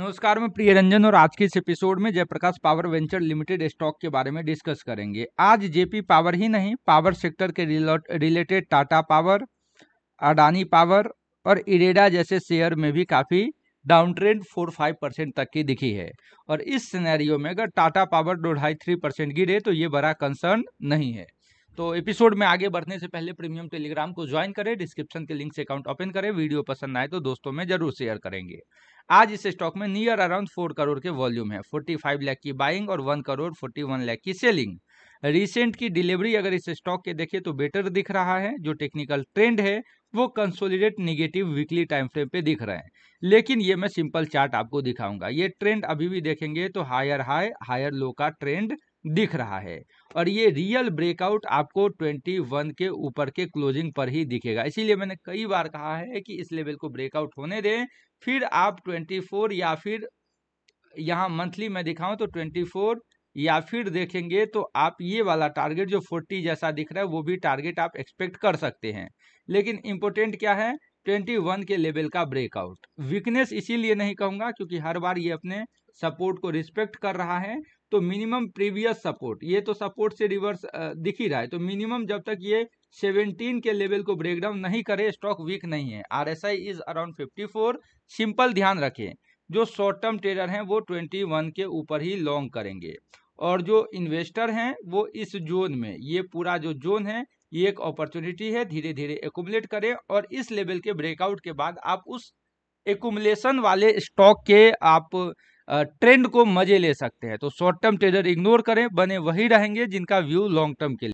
नमस्कार मैं प्रिय रंजन और आज के इस एपिसोड में Jaiprakash power venture limited stock के बारे में डिस्कस करेंगे आज जेपी पावर ही नहीं पावर सेक्टर के related Tata power Adani power और इरेडा जैसे शेयर में भी काफ़ी down trend four five percent तक की दिखी है और इस सिनेरियो में अगर टाटा पावर दो ढाई थ्री परसेंट गिरे तो ये बड़ा कंसर्न नहीं है तो एपिसोड में आगे बढ़ने से पहले प्रीमियम टेलीग्राम को ज्वाइन करें डिस्क्रिप्शन के लिंक से अकाउंट ओपन करें वीडियो पसंद आए तो दोस्तों में जरूर शेयर करेंगे आज इस स्टॉक में नियर अराउंड फोर करोड़ के वॉल्यूम है फोर्टी फाइव लैख की बाइंग और one crore forty one lakh की सेलिंग रिसेंट की डिलीवरी अगर इस स्टॉक के देखें तो बेटर दिख रहा है जो टेक्निकल ट्रेंड है वो consolidate negative weekly time frame पे दिख रहे हैं लेकिन ये मैं सिंपल चार्ट आपको दिखाऊंगा ये ट्रेंड अभी भी देखेंगे तो हायर हाई हायर लो का ट्रेंड दिख रहा है और ये रियल ब्रेकआउट आपको 21 के ऊपर के क्लोजिंग पर ही दिखेगा इसीलिए मैंने कई बार कहा है कि इस लेवल को ब्रेकआउट होने दें फिर आप 24 या फिर यहाँ मंथली में दिखाऊं तो 24 या फिर देखेंगे तो आप ये वाला टारगेट जो 40 जैसा दिख रहा है वो भी टारगेट आप एक्सपेक्ट कर सकते हैं लेकिन इम्पोर्टेंट क्या है ट्वेंटी वन के लेवल का ब्रेकआउट वीकनेस इसीलिए नहीं कहूँगा क्योंकि हर बार ये अपने सपोर्ट को रिस्पेक्ट कर रहा है तो मिनिमम प्रीवियस सपोर्ट ये तो सपोर्ट से रिवर्स दिख ही रहा है तो मिनिमम जब तक ये 17 के लेवल को ब्रेकडाउन नहीं करे स्टॉक वीक नहीं है R S I is around four simple ध्यान रखें जो शॉर्ट टर्म ट्रेडर हैं वो 21 के ऊपर ही लॉन्ग करेंगे और जो इन्वेस्टर हैं वो इस जोन में ये पूरा जो जोन है ये एक अपॉर्चुनिटी है धीरे धीरे एकुमलेट करें और इस लेवल के ब्रेकआउट के बाद आप उस एकुमलेशन वाले स्टॉक के आप ट्रेंड को मजे ले सकते हैं तो शॉर्ट टर्म ट्रेडर इग्नोर करें बने वही रहेंगे जिनका व्यू लॉन्ग टर्म के लिए